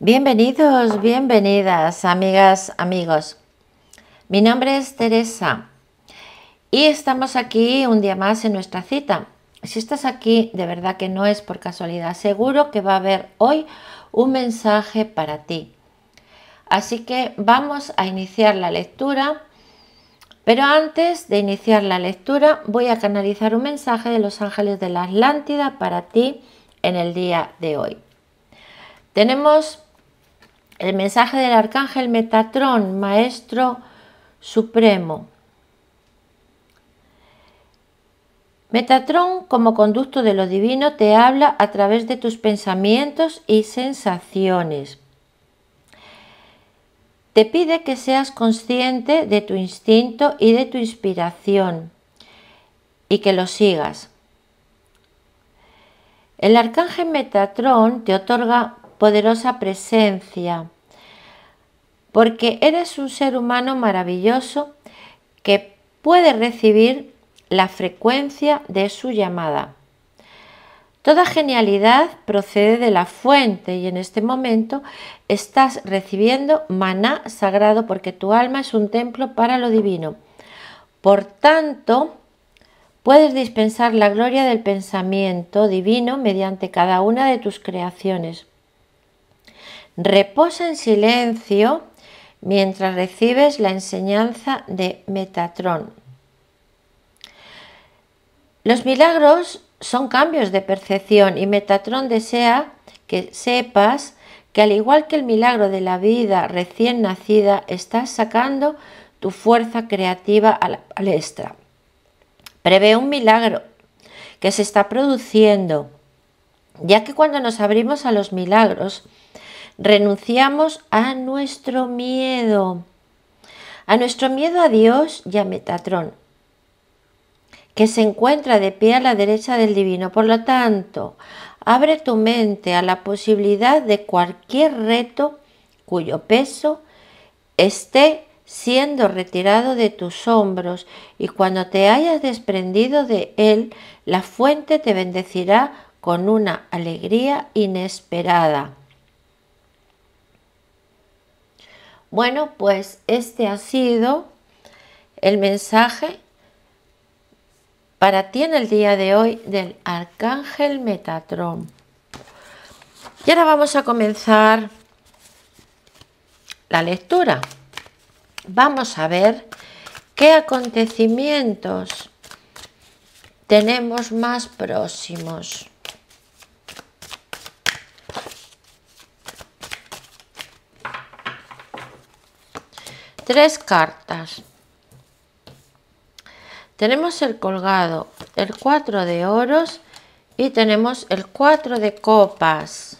Bienvenidos, bienvenidas, amigas, amigos. Mi nombre es Teresa y estamos aquí un día más en nuestra cita. Si estás aquí, de verdad que no es por casualidad. Seguro que va a haber hoy un mensaje para ti. Así que vamos a iniciar la lectura. Pero antes de iniciar la lectura, voy a canalizar un mensaje de los ángeles de la Atlántida para ti en el día de hoy. Tenemos el mensaje del arcángel Metatrón, Maestro Supremo. Metatrón, como conducto de lo divino, te habla a través de tus pensamientos y sensaciones. Te pide que seas consciente de tu instinto y de tu inspiración y que lo sigas. El arcángel Metatrón te otorga poderosa presencia, porque eres un ser humano maravilloso que puede recibir la frecuencia de su llamada. Toda genialidad procede de la fuente y en este momento estás recibiendo maná sagrado porque tu alma es un templo para lo divino. Por tanto, puedes dispensar la gloria del pensamiento divino mediante cada una de tus creaciones. Reposa en silencio mientras recibes la enseñanza de Metatrón. Los milagros son cambios de percepción y Metatrón desea que sepas que al igual que el milagro de la vida recién nacida, estás sacando tu fuerza creativa a la palestra. Prevé un milagro que se está produciendo, ya que cuando nos abrimos a los milagros, renunciamos a nuestro miedo, a nuestro miedo a Dios y a Metatrón, que se encuentra de pie a la derecha del divino. Por lo tanto, abre tu mente a la posibilidad de cualquier reto cuyo peso esté siendo retirado de tus hombros y cuando te hayas desprendido de él, la fuente te bendecirá con una alegría inesperada. Bueno, pues este ha sido el mensaje para ti en el día de hoy del Arcángel Metatrón. Y ahora vamos a comenzar la lectura. Vamos a ver qué acontecimientos tenemos más próximos. tres cartas. Tenemos el colgado, el 4 de oros y tenemos el 4 de copas.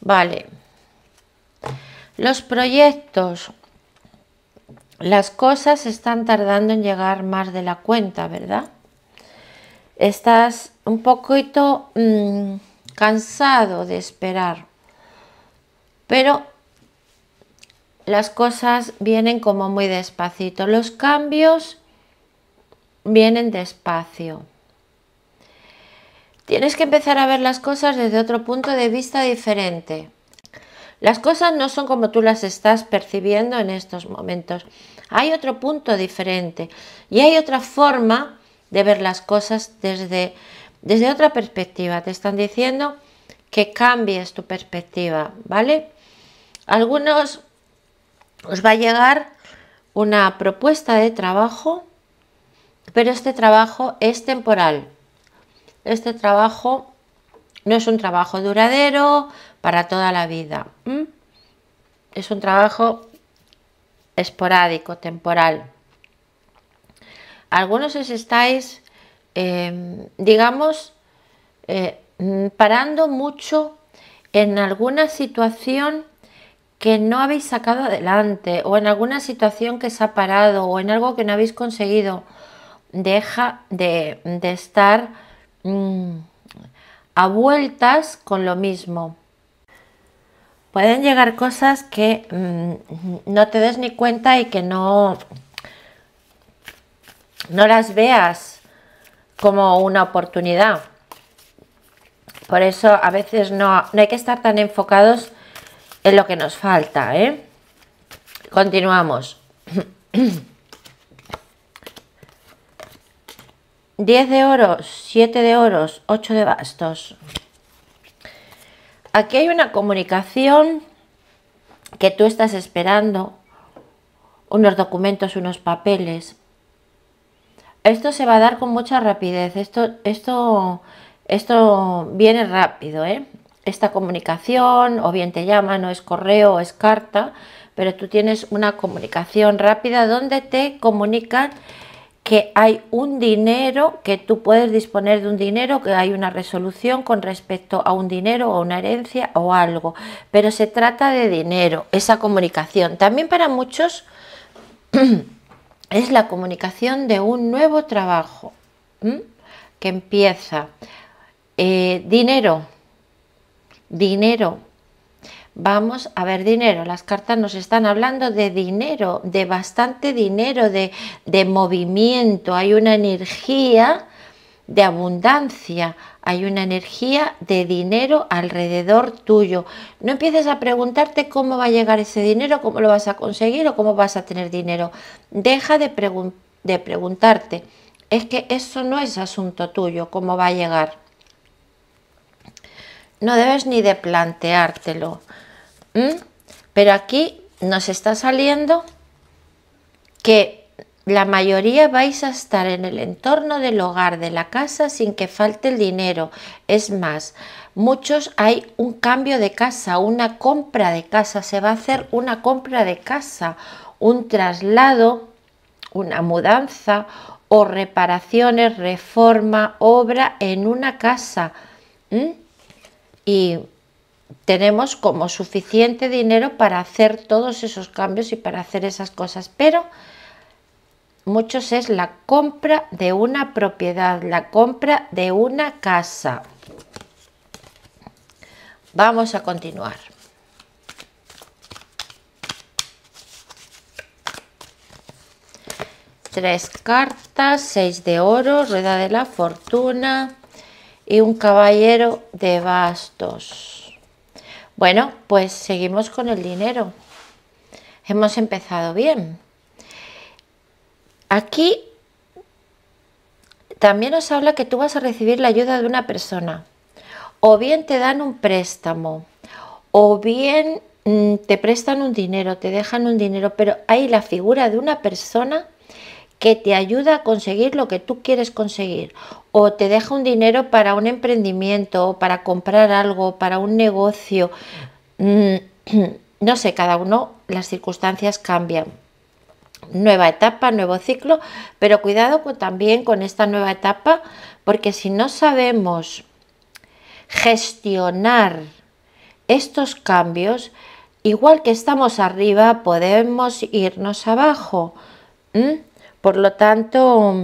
Vale. Los proyectos. Las cosas están tardando en llegar más de la cuenta, ¿verdad? Estás un poquito mm, cansado de esperar. Pero las cosas vienen como muy despacito, los cambios vienen despacio. Tienes que empezar a ver las cosas desde otro punto de vista diferente. Las cosas no son como tú las estás percibiendo en estos momentos. Hay otro punto diferente y hay otra forma de ver las cosas desde, desde otra perspectiva. Te están diciendo que cambies tu perspectiva, ¿vale? Algunos os va a llegar una propuesta de trabajo, pero este trabajo es temporal. Este trabajo no es un trabajo duradero para toda la vida. Es un trabajo esporádico, temporal. Algunos os estáis, em, digamos, eh, parando mucho en alguna situación que no habéis sacado adelante o en alguna situación que se ha parado o en algo que no habéis conseguido, deja de, estar mm, a vueltas con lo mismo. Pueden llegar cosas que mm, no te des ni cuenta y que no, no las veas como una oportunidad. Por eso a veces no, no hay que estar tan enfocados es lo que nos falta, ¿eh? Continuamos. 10 de oros, 7 de oros, 8 de bastos. Aquí hay una comunicación que tú estás esperando, unos documentos, unos papeles. Esto se va a dar con mucha rapidez, esto, esto, esto viene rápido, ¿eh? esta comunicación, o bien te llaman, no es correo, es carta, pero tú tienes una comunicación rápida donde te comunican que hay un dinero, que tú puedes disponer de un dinero, que hay una resolución con respecto a un dinero o una herencia o algo, pero se trata de dinero, esa comunicación. También para muchos es la comunicación de un nuevo trabajo que empieza. Eh, dinero, dinero. Vamos a ver dinero. Las cartas nos están hablando de dinero, de bastante dinero, de, de movimiento. Hay una energía de abundancia, hay una energía de dinero alrededor tuyo. No empieces a preguntarte cómo va a llegar ese dinero, cómo lo vas a conseguir o cómo vas a tener dinero. Deja de, de preguntarte. Es que eso no es asunto tuyo, cómo va a llegar no debes ni de planteártelo. Pero aquí nos está saliendo que la mayoría vais a estar en el entorno del hogar, de la casa, sin que falte el dinero. Es más, muchos hay un cambio de casa, una compra de casa, se va a hacer una compra de casa, un traslado, una mudanza o reparaciones, reforma, obra en una casa y tenemos como suficiente dinero para hacer todos esos cambios y para hacer esas cosas, pero muchos es la compra de una propiedad, la compra de una casa. Vamos a continuar. Tres cartas, seis de oro, rueda de la fortuna, y un caballero de bastos. Bueno, pues seguimos con el dinero. Hemos empezado bien. Aquí también nos habla que tú vas a recibir la ayuda de una persona. O bien te dan un préstamo, o bien mm, te prestan un dinero, te dejan un dinero, pero hay la figura de una persona que te ayuda a conseguir lo que tú quieres conseguir o te deja un dinero para un emprendimiento, para comprar algo, para un negocio. Mm, no sé, cada uno las circunstancias cambian. Nueva etapa, nuevo ciclo, pero cuidado con, también con esta nueva etapa porque si no sabemos gestionar estos cambios, igual que estamos arriba, podemos irnos abajo. Por lo tanto,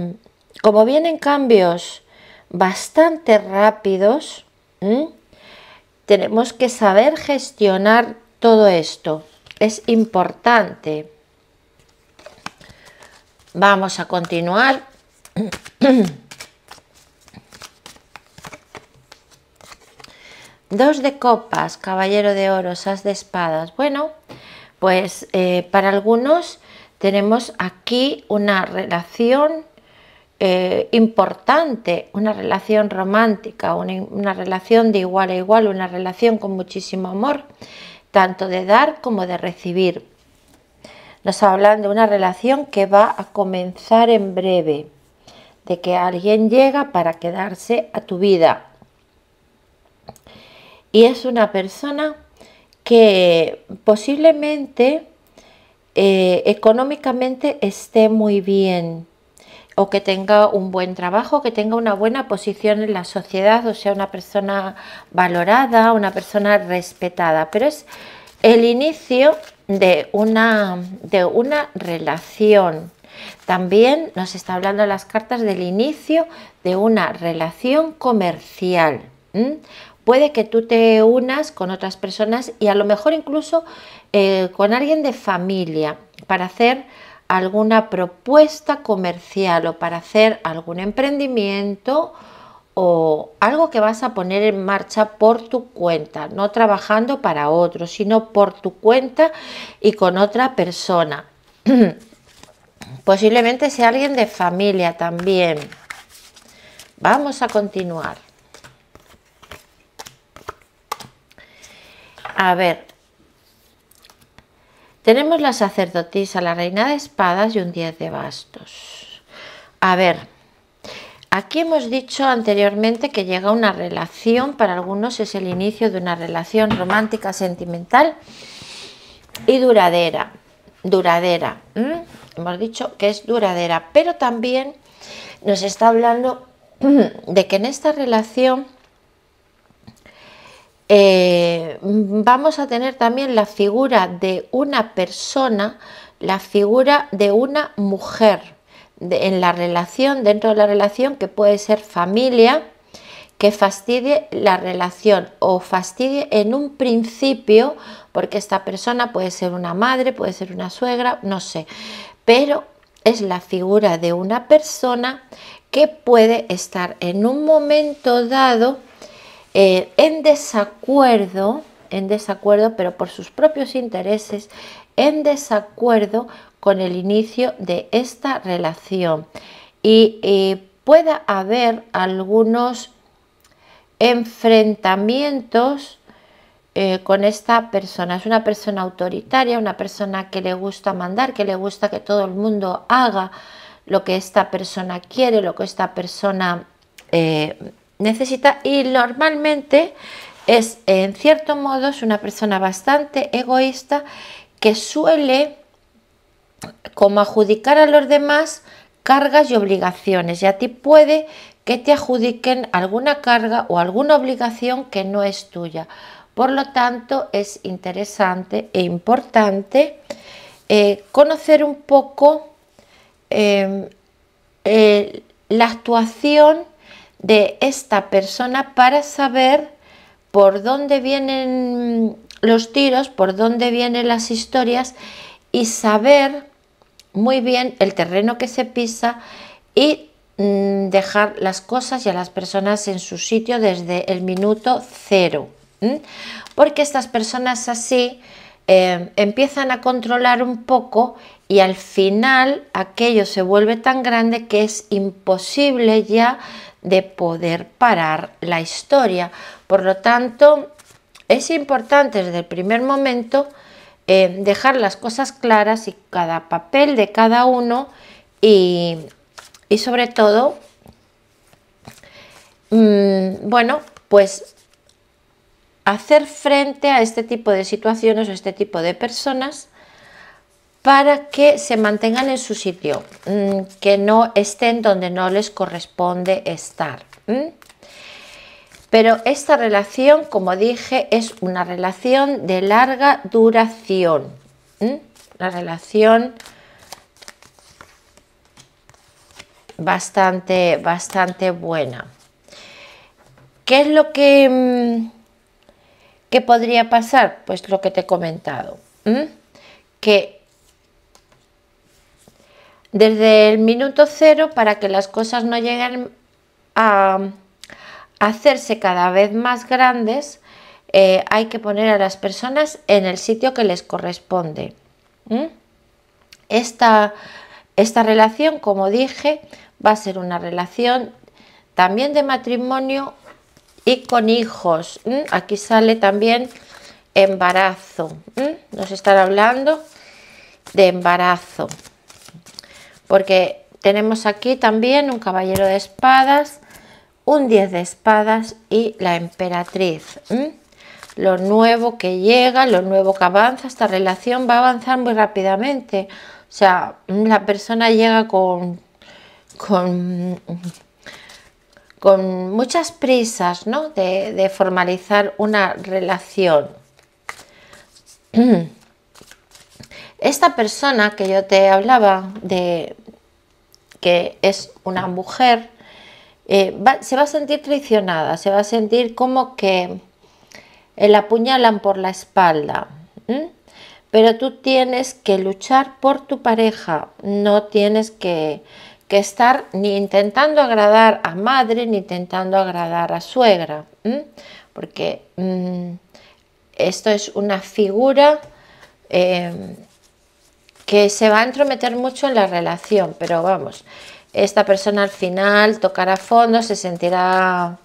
como vienen cambios bastante rápidos, tenemos que saber gestionar todo esto. Es importante. Vamos a continuar. Dos de copas, caballero de oro, as de espadas. Bueno, pues eh, para algunos tenemos aquí una relación eh, importante, una relación romántica, una relación de igual a igual, una relación con muchísimo amor, tanto de dar como de recibir. Nos hablan de una relación que va a comenzar en breve, de que alguien llega para quedarse a tu vida. Y es una persona que posiblemente eh, económicamente esté muy bien o que tenga un buen trabajo, que tenga una buena posición en la sociedad, o sea, una persona valorada, una persona respetada. Pero es el inicio de una, de una relación. También nos está hablando las cartas del inicio de una relación comercial puede que tú te unas con otras personas y a lo mejor incluso eh, con alguien de familia para hacer alguna propuesta comercial o para hacer algún emprendimiento o algo que vas a poner en marcha por tu cuenta, no trabajando para otro, sino por tu cuenta y con otra persona. Posiblemente sea alguien de familia también. Vamos a continuar. A ver, tenemos la sacerdotisa, la reina de espadas y un 10 de bastos. A ver, aquí hemos dicho anteriormente que llega una relación, para algunos es el inicio de una relación romántica, sentimental y duradera. Duradera, hemos dicho que es duradera, pero también nos está hablando de que en esta relación eh, vamos a tener también la figura de una persona, la figura de una mujer en la relación, dentro de la relación que puede ser familia, que fastidie la relación o fastidie en un principio, porque esta persona puede ser una madre, puede ser una suegra, no sé, pero es la figura de una persona que puede estar en un momento dado eh, en desacuerdo, en desacuerdo, pero por sus propios intereses, en desacuerdo con el inicio de esta relación. Y eh, pueda haber algunos enfrentamientos eh, con esta persona. Es una persona autoritaria, una persona que le gusta mandar, que le gusta que todo el mundo haga lo que esta persona quiere, lo que esta persona necesita y normalmente es en cierto modo es una persona bastante egoísta que suele como adjudicar a los demás cargas y obligaciones y a ti puede que te adjudiquen alguna carga o alguna obligación que no es tuya. Por lo tanto, es interesante e importante eh, conocer un poco eh, eh, la actuación de esta persona para saber por dónde vienen los tiros, por dónde vienen las historias y saber muy bien el terreno que se pisa y mm, dejar las cosas y a las personas en su sitio desde el minuto cero. Porque estas personas así eh, empiezan a controlar un poco y al final aquello se vuelve tan grande que es imposible ya de poder parar la historia. Por lo tanto, es importante desde el primer momento eh, dejar las cosas claras y cada papel de cada uno y, sobre todo, mm, bueno, pues hacer frente a este tipo de situaciones o este tipo de personas para que se mantengan en su sitio, mm, que no estén donde no les corresponde estar. Pero esta relación, como dije, es una relación de larga duración. La relación bastante, bastante buena. ¿Qué es lo que, mm, ¿Qué podría pasar? Pues lo que te he comentado. Que desde el minuto cero para que las cosas no lleguen a hacerse cada vez más grandes, eh, hay que poner a las personas en el sitio que les corresponde. Esta, relación, como dije, va a ser una relación también de matrimonio y con hijos. Aquí sale también embarazo. Nos están hablando de embarazo porque tenemos aquí también un caballero de espadas, un 10 de espadas y la emperatriz. Lo nuevo que llega, lo nuevo que avanza, esta relación va a avanzar muy rápidamente. O sea, la persona llega con, con, con muchas prisas ¿no? de, de formalizar una relación. Esta persona que yo te hablaba de que es una mujer, eh, se va a sentir traicionada, se va a sentir como que eh, la apuñalan por la espalda. Pero tú tienes que luchar por tu pareja, no tienes que, estar ni intentando agradar a madre ni intentando agradar a suegra, porque mm, esto es una figura eh, que se va a entrometer mucho en la relación, pero vamos, esta persona al final tocará fondo, se sentirá,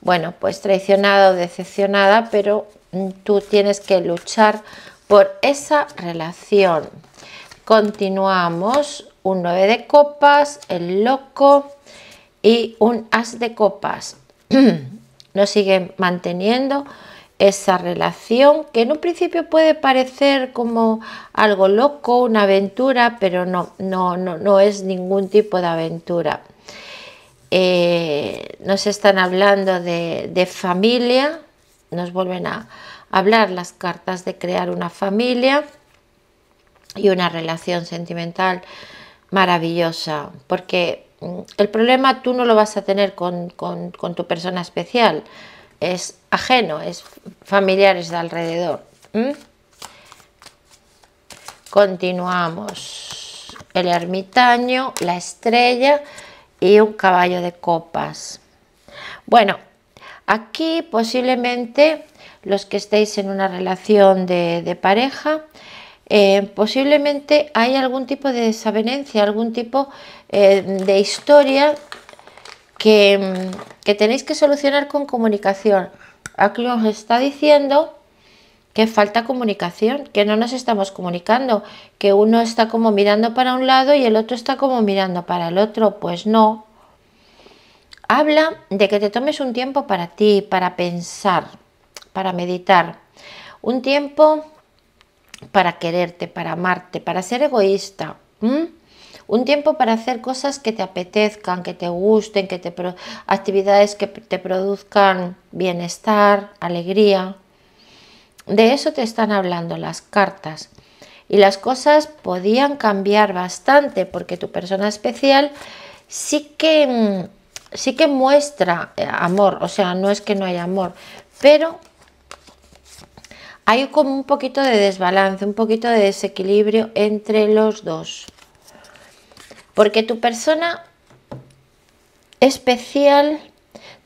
bueno, pues traicionada o decepcionada, pero mm, tú tienes que luchar por esa relación. Continuamos, un 9 de copas, el loco y un as de copas. Nos siguen manteniendo esa relación que en un principio puede parecer como algo loco, una aventura, pero no, no, no, no es ningún tipo de aventura. Eh, nos están hablando de, familia, nos vuelven a hablar las cartas de crear una familia y una relación sentimental maravillosa, porque mm, el problema tú no lo vas a tener con tu persona especial, es ajeno, es familiares de alrededor. Continuamos. El ermitaño, la estrella y un caballo de copas. Bueno, aquí posiblemente los que estéis en una relación de, pareja, eh, posiblemente hay algún tipo de desavenencia, algún tipo eh, de historia que mm, que tenéis que solucionar con comunicación. Aquí os está diciendo que falta comunicación, que no nos estamos comunicando, que uno está como mirando para un lado y el otro está como mirando para el otro. Pues no. Habla de que te tomes un tiempo para ti, para pensar, para meditar. Un tiempo para quererte, para amarte, para ser egoísta. Un tiempo para hacer cosas que te apetezcan, que te gusten, que te actividades que te produzcan bienestar, alegría. De eso te están hablando las cartas. Y las cosas podían cambiar bastante porque tu persona especial sí que, sí que muestra eh, amor. O sea, no es que no haya amor, pero hay como un poquito de desbalance, un poquito de desequilibrio entre los dos porque tu persona especial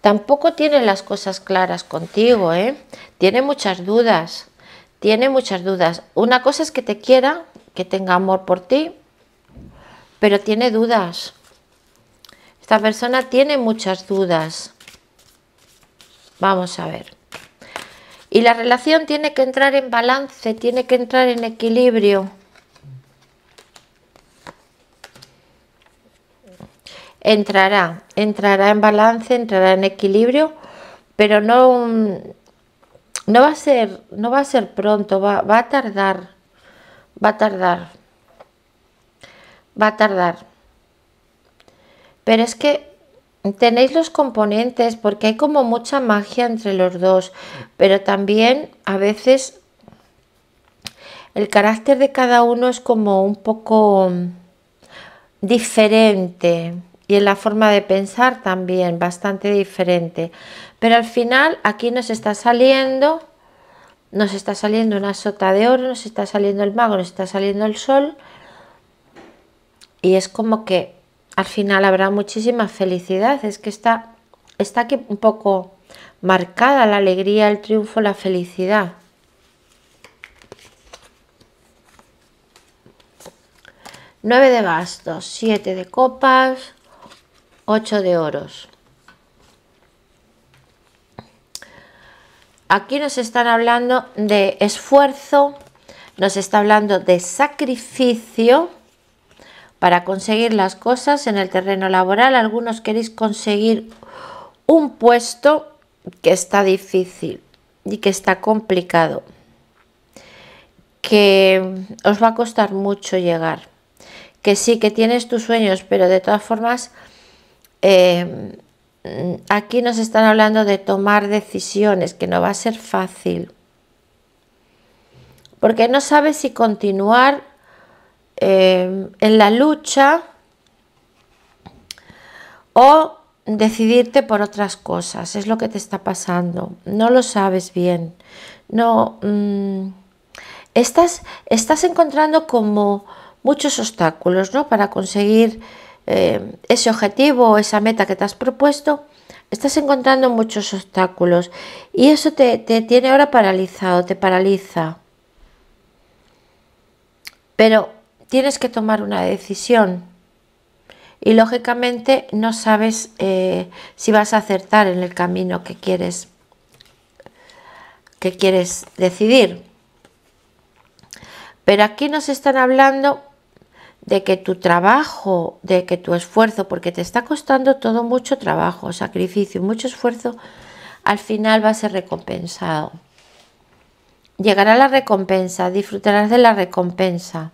tampoco tiene las cosas claras contigo, ¿eh? tiene muchas dudas, tiene muchas dudas. Una cosa es que te quiera, que tenga amor por ti, pero tiene dudas. Esta persona tiene muchas dudas. Vamos a ver. Y la relación tiene que entrar en balance, tiene que entrar en equilibrio. entrará, entrará en balance, entrará en equilibrio, pero no, no va a ser, no va a ser pronto, va, va a tardar, va a tardar, va a tardar. Pero es que tenéis los componentes porque hay como mucha magia entre los dos, pero también a veces el carácter de cada uno es como un poco diferente y en la forma de pensar también, bastante diferente. Pero al final aquí nos está saliendo, nos está saliendo una sota de oro, nos está saliendo el mago, nos está saliendo el sol y es como que al final habrá muchísima felicidad, es que está, está aquí un poco marcada la alegría, el triunfo, la felicidad. Nueve de bastos, siete de copas, 8 de oros. Aquí nos están hablando de esfuerzo, nos está hablando de sacrificio para conseguir las cosas en el terreno laboral. Algunos queréis conseguir un puesto que está difícil y que está complicado, que os va a costar mucho llegar, que sí, que tienes tus sueños, pero de todas formas Em, aquí nos están hablando de tomar decisiones, que no va a ser fácil. Porque no sabes si continuar em, en la lucha o decidirte por otras cosas. Es lo que te está pasando. No lo sabes bien. No. Mm, estás, estás encontrando como muchos obstáculos, Para conseguir eh, ese objetivo o esa meta que te has propuesto, estás encontrando muchos obstáculos y eso te, tiene ahora paralizado, te paraliza. Pero tienes que tomar una decisión y lógicamente no sabes eh, si vas a acertar en el camino que quieres que quieres decidir. Pero aquí nos están hablando de que tu trabajo, de que tu esfuerzo, porque te está costando todo mucho trabajo, sacrificio, mucho esfuerzo, al final va a ser recompensado. Llegará la recompensa, disfrutarás de la recompensa.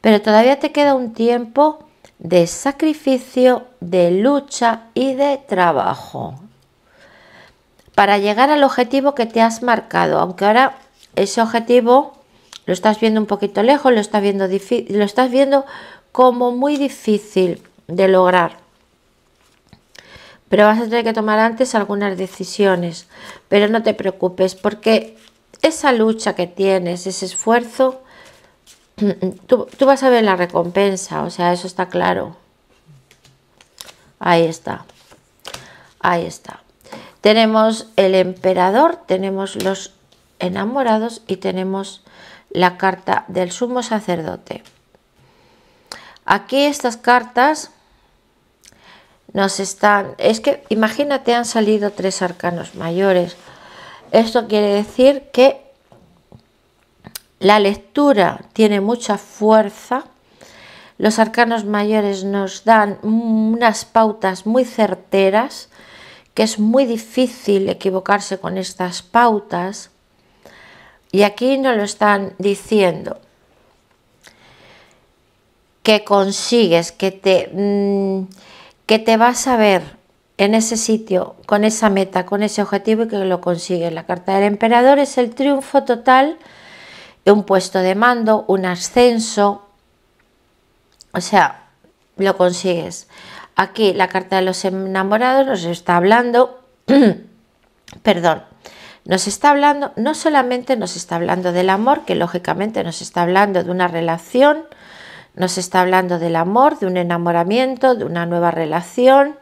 Pero todavía te queda un tiempo de sacrificio, de lucha y de trabajo para llegar al objetivo que te has marcado, aunque ahora ese objetivo lo estás viendo un poquito lejos, lo estás viendo, lo estás viendo como muy difícil de lograr. Pero vas a tener que tomar antes algunas decisiones. Pero no te preocupes porque esa lucha que tienes, ese esfuerzo, tú, tú vas a ver la recompensa. O sea, eso está claro. Ahí está. Ahí está. Tenemos el emperador, tenemos los enamorados y tenemos la carta del sumo sacerdote. Aquí estas cartas nos están... Es que imagínate han salido tres arcanos mayores. Esto quiere decir que la lectura tiene mucha fuerza. Los arcanos mayores nos dan unas pautas muy certeras, que es muy difícil equivocarse con estas pautas. Y aquí nos lo están diciendo. Que consigues, que te, mm, que te vas a ver en ese sitio, con esa meta, con ese objetivo y que lo consigues. La carta del emperador es el triunfo total, un puesto de mando, un ascenso. O sea, lo consigues. Aquí la carta de los enamorados nos está hablando, perdón, nos está hablando, no solamente nos está hablando del amor, que lógicamente nos está hablando de una relación, nos está hablando del amor, de un enamoramiento, de una nueva relación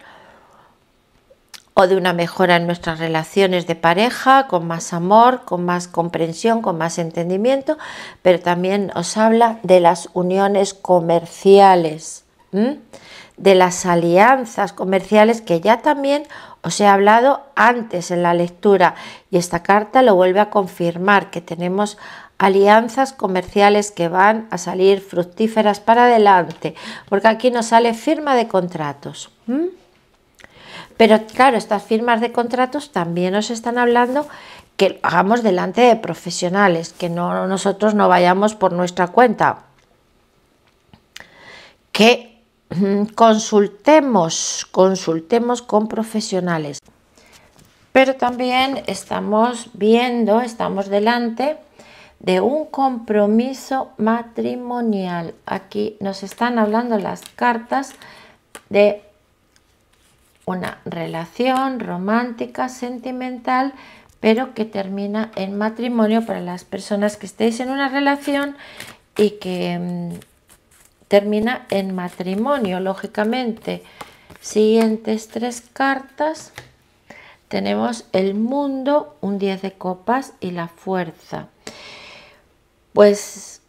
o de una mejora en nuestras relaciones de pareja, con más amor, con más comprensión, con más entendimiento, pero también os habla de las uniones comerciales, de las alianzas comerciales que ya también os he hablado antes en la lectura y esta carta lo vuelve a confirmar que tenemos alianzas comerciales que van a salir fructíferas para adelante, porque aquí nos sale firma de contratos. Pero claro, estas firmas de contratos también nos están hablando que hagamos delante de profesionales, que no, nosotros no vayamos por nuestra cuenta. Que consultemos, consultemos con profesionales. Pero también estamos viendo, estamos delante de un compromiso matrimonial. Aquí nos están hablando las cartas de una relación romántica, sentimental, pero que termina en matrimonio para las personas que estéis en una relación y que mm, termina en matrimonio, lógicamente. Siguientes tres cartas. Tenemos el mundo, un 10 de copas y la fuerza. Pues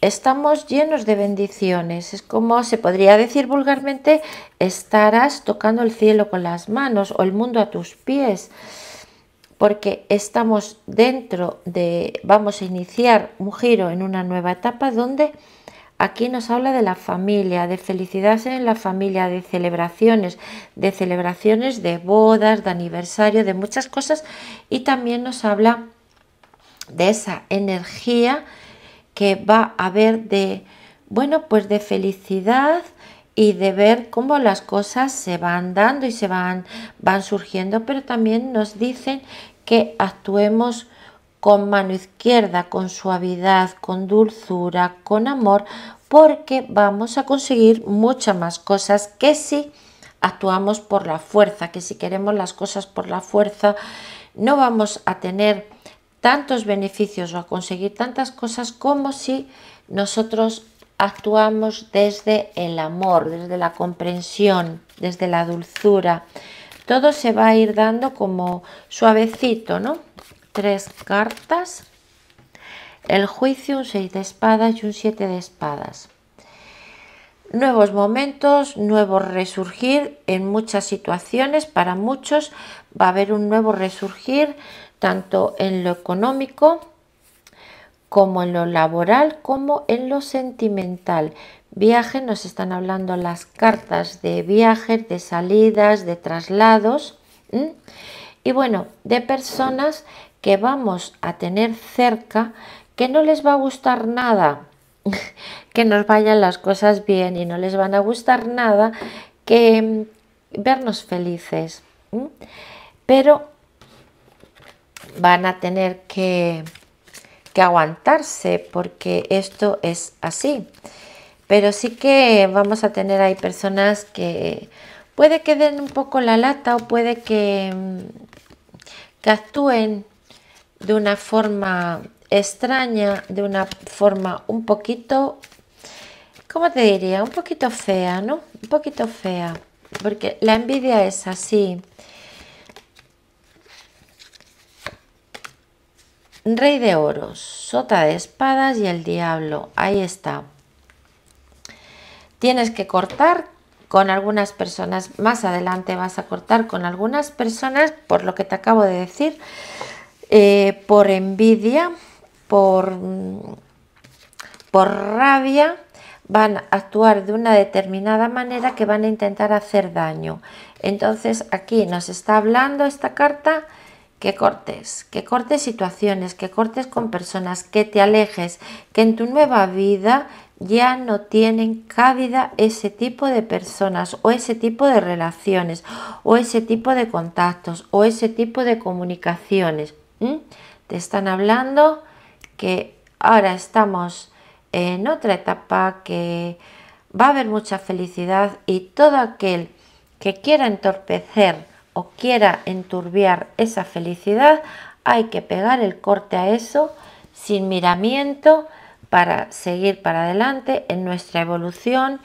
estamos llenos de bendiciones. Es como se podría decir vulgarmente, estarás tocando el cielo con las manos o el mundo a tus pies, porque estamos dentro de, vamos a iniciar un giro en una nueva etapa donde Aquí nos habla de la familia, de felicidad en la familia, de celebraciones, de celebraciones de bodas, de aniversario, de muchas cosas. Y también nos habla de esa energía que va a haber de, bueno, pues de felicidad y de ver cómo las cosas se van dando y se van, van surgiendo, pero también nos dicen que actuemos con mano izquierda, con suavidad, con dulzura, con amor, porque vamos a conseguir muchas más cosas que si actuamos por la fuerza, que si queremos las cosas por la fuerza, no vamos a tener tantos beneficios o a conseguir tantas cosas como si nosotros actuamos desde el amor, desde la comprensión, desde la dulzura. Todo se va a ir dando como suavecito, ¿no? tres cartas. El juicio, un 6 de espadas y un siete de espadas. Nuevos momentos, nuevo resurgir en muchas situaciones. Para muchos va a haber un nuevo resurgir tanto en lo económico como en lo laboral como en lo sentimental. Viaje, nos están hablando las cartas de viajes, de salidas, de traslados. Y bueno, de personas que vamos a tener cerca que no les va a gustar nada que nos vayan las cosas bien y no les van a gustar nada que mm, vernos felices. Pero van a tener que, aguantarse porque esto es así. Pero sí que vamos a tener ahí personas que puede que den un poco la lata o puede que, mm, que actúen de una forma extraña, de una forma un poquito, ¿cómo te diría? Un poquito fea, ¿no? Un poquito fea, porque la envidia es así. Rey de oros, sota de espadas y el diablo, ahí está. Tienes que cortar con algunas personas, más adelante vas a cortar con algunas personas, por lo que te acabo de decir, eh, por envidia, por, por rabia, van a actuar de una determinada manera que van a intentar hacer daño. Entonces aquí nos está hablando esta carta que cortes, que cortes situaciones, que cortes con personas, que te alejes, que en tu nueva vida ya no tienen cabida ese tipo de personas o ese tipo de relaciones o ese tipo de contactos o ese tipo de comunicaciones. ¿Mm? Te están hablando que ahora estamos en otra etapa, que va a haber mucha felicidad y todo aquel que quiera entorpecer o quiera enturbiar esa felicidad, hay que pegar el corte a eso sin miramiento para seguir para adelante en nuestra evolución,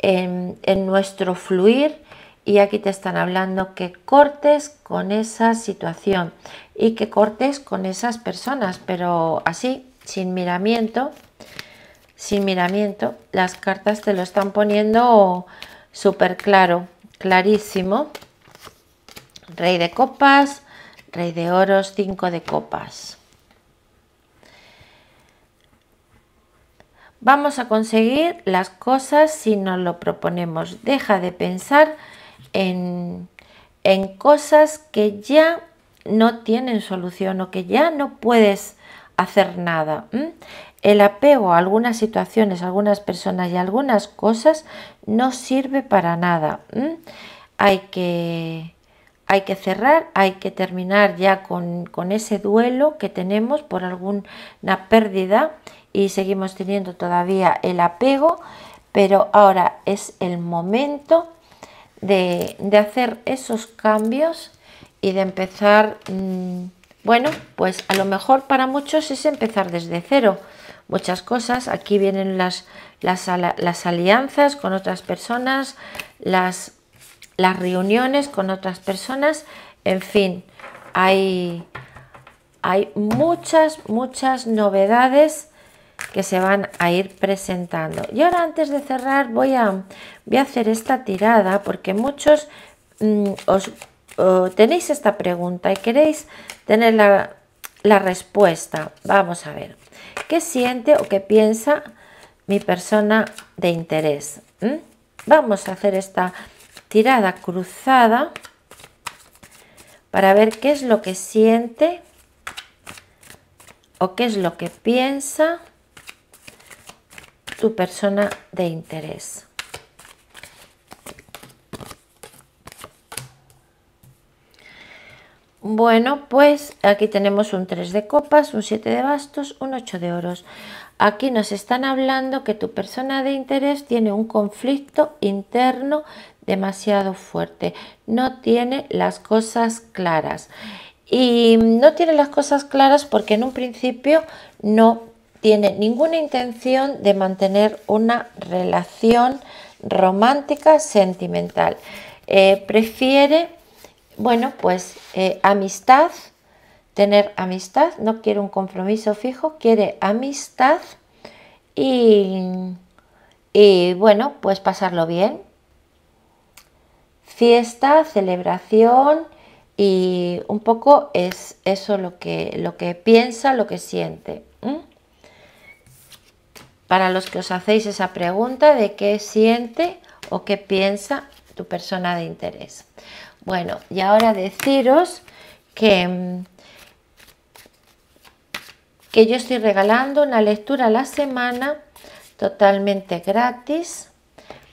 en nuestro fluir y aquí te están hablando que cortes con esa situación y que cortes con esas personas, pero así, sin miramiento, sin miramiento, las cartas te lo están poniendo súper claro, clarísimo. Rey de copas, rey de oros, cinco de copas. Vamos a conseguir las cosas si nos lo proponemos. Deja de pensar en, cosas que ya no tienen solución o que ya no puedes hacer nada. El apego a algunas situaciones, algunas personas y algunas cosas no sirve para nada. Hay, que, hay que cerrar, hay que terminar ya con, con ese duelo que tenemos por alguna pérdida y seguimos teniendo todavía el apego, pero ahora es el momento de, hacer esos cambios y de empezar, mm, bueno, pues a lo mejor para muchos es empezar desde cero. Muchas cosas, aquí vienen las, las, las alianzas con otras personas, las, las reuniones con otras personas, en fin, hay, hay muchas, muchas novedades que se van a ir presentando. Y ahora antes de cerrar voy a, voy a hacer esta tirada porque muchos mm, os, tenéis esta pregunta y queréis tener la, respuesta. Vamos a ver, ¿qué siente o qué piensa mi persona de interés? ¿Mm? Vamos a hacer esta tirada cruzada para ver qué es lo que siente o qué es lo que piensa tu persona de interés. Bueno, pues aquí tenemos un 3 de copas, un 7 de bastos, un 8 de oros. Aquí nos están hablando que tu persona de interés tiene un conflicto interno demasiado fuerte. No tiene las cosas claras. Y no tiene las cosas claras porque en un principio no tiene ninguna intención de mantener una relación romántica sentimental. Eh, prefiere, bueno, pues eh, amistad, tener amistad, no quiere un compromiso fijo, quiere amistad y, y bueno, pues pasarlo bien. Fiesta, celebración y un poco es eso lo que, lo que piensa, lo que siente para los que os hacéis esa pregunta de qué siente o qué piensa tu persona de interés. Bueno, y ahora deciros que, que yo estoy regalando una lectura a la semana totalmente gratis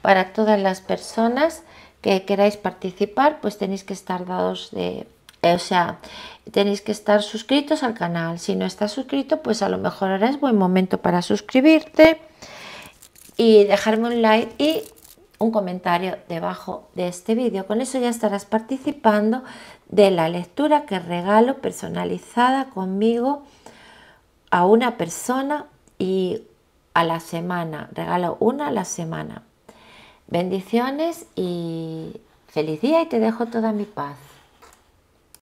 para todas las personas que queráis participar, pues tenéis que estar dados de eh, o sea, tenéis que estar suscritos al canal. Si no estás suscrito, pues a lo mejor ahora es buen momento para suscribirte y dejarme un like y un comentario debajo de este vídeo. Con eso ya estarás participando de la lectura que regalo personalizada conmigo a una persona y a la semana. Regalo una a la semana. Bendiciones y feliz día y te dejo toda mi paz.